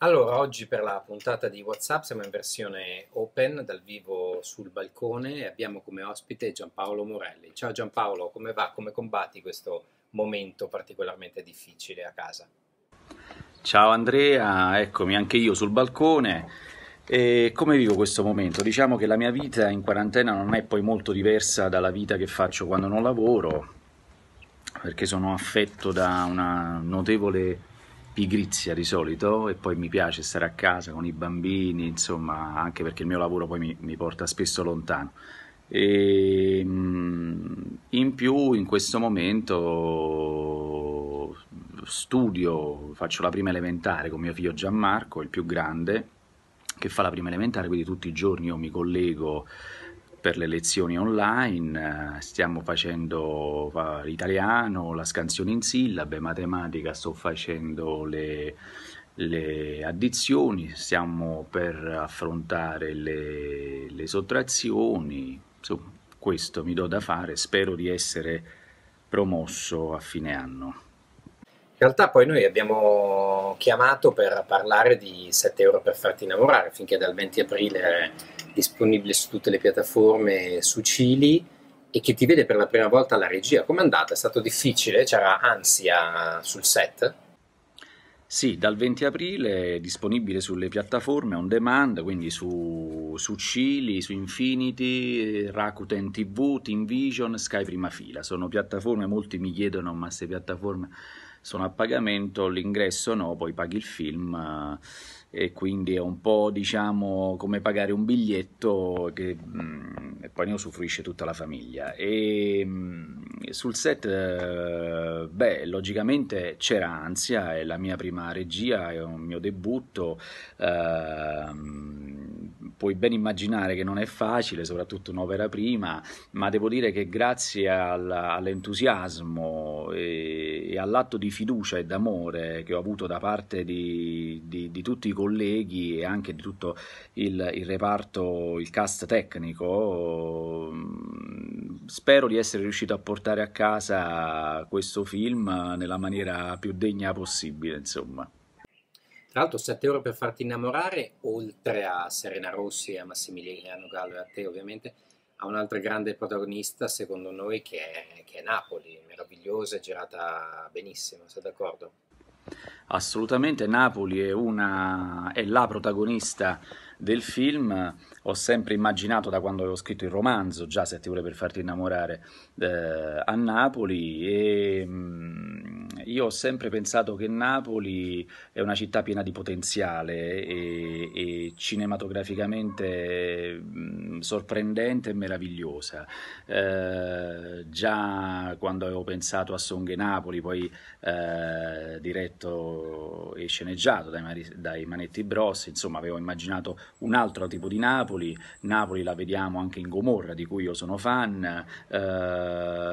Allora, oggi per la puntata di WhatsApp siamo in versione open, dal vivo sul balcone e abbiamo come ospite Giampaolo Morelli. Ciao Giampaolo, come va? Come combatti questo momento particolarmente difficile a casa? Ciao Andrea, eccomi anche io sul balcone. E come vivo questo momento? Diciamo che la mia vita in quarantena non è poi molto diversa dalla vita che faccio quando non lavoro, perché sono affetto da una notevole pigrizia di solito e poi mi piace stare a casa con i bambini, insomma, anche perché il mio lavoro poi mi, mi porta spesso lontano. E, ehm, in più in questo momento studio, faccio la prima elementare con mio figlio Gianmarco, il più grande, che fa la prima elementare, quindi tutti i giorni io mi collego per le lezioni online, eh, stiamo facendo l'italiano, la scansione in sillabe, matematica, sto facendo le, le addizioni, stiamo per affrontare le, le sottrazioni, insomma questo mi do da fare, spero di essere promosso a fine anno. In realtà poi noi abbiamo chiamato per parlare di 7 euro per farti innamorare, finché dal 20 aprile disponibile su tutte le piattaforme, su Cili e che ti vede per la prima volta alla regia. Com'è andata? È stato difficile? C'era ansia sul set? Sì, dal 20 aprile è disponibile sulle piattaforme on demand, quindi su, su Cili, su Infinity, eh, Rakuten TV, TeamVision, Sky Prima Fila. Sono piattaforme, molti mi chiedono, ma se piattaforme sono a pagamento, l'ingresso no, poi paghi il film eh, e quindi è un po' diciamo come pagare un biglietto che mh, mm, poi ne usufruisce tutta la famiglia. E, mh, mm, sul set, eh, beh, logicamente c'era ansia, è la mia prima regia, è un mio debutto, eh, puoi ben immaginare che non è facile, soprattutto un'opera prima, ma devo dire che grazie al, all'entusiasmo e, e, all'atto di fiducia e d'amore che ho avuto da parte di, di, di tutti i colleghi e anche di tutto il, il reparto, il cast tecnico, spero di essere riuscito a portare a casa questo film nella maniera più degna possibile, insomma. Tra l'altro 7 ore per farti innamorare, oltre a Serena Rossi, a Massimiliano Gallo e a te ovviamente, ha un'altra grande protagonista secondo noi che è, che è Napoli, meravigliosa e girata benissimo, sei d'accordo? Assolutamente Napoli è, una, è la protagonista del film ho sempre immaginato da quando avevo scritto il romanzo, già se ti vuole per farti innamorare, eh, a Napoli e mh, mm, io ho sempre pensato che Napoli è una città piena di potenziale e, e cinematograficamente mh, mm, sorprendente e meravigliosa. Eh, già quando avevo pensato a Songhe Napoli, poi eh, diretto e sceneggiato dai, Mari, dai Manetti Bros, insomma avevo immaginato un altro tipo di Napoli, Napoli la vediamo anche in Gomorra di cui io sono fan, eh,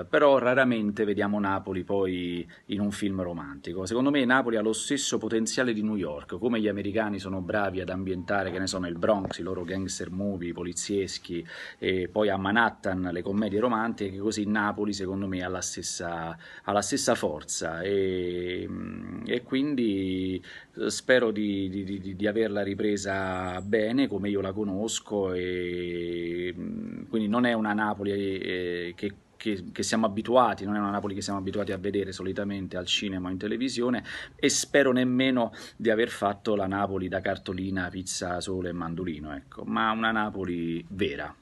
però raramente vediamo Napoli poi in un film romantico. Secondo me Napoli ha lo stesso potenziale di New York, come gli americani sono bravi ad ambientare, che ne sono, il Bronx, i loro gangster movie, i polizieschi, e poi a Manhattan le commedie romantiche, così Napoli Napoli secondo me ha la stessa, ha la stessa forza e, mm, e, quindi eh, spero di, di, di, di, averla ripresa bene come io la conosco e mm, quindi non è una Napoli eh, che che, che, siamo abituati, non è una Napoli che siamo abituati a vedere solitamente al cinema o in televisione e spero nemmeno di aver fatto la Napoli da cartolina, pizza, sole e mandolino, ecco, ma una Napoli vera.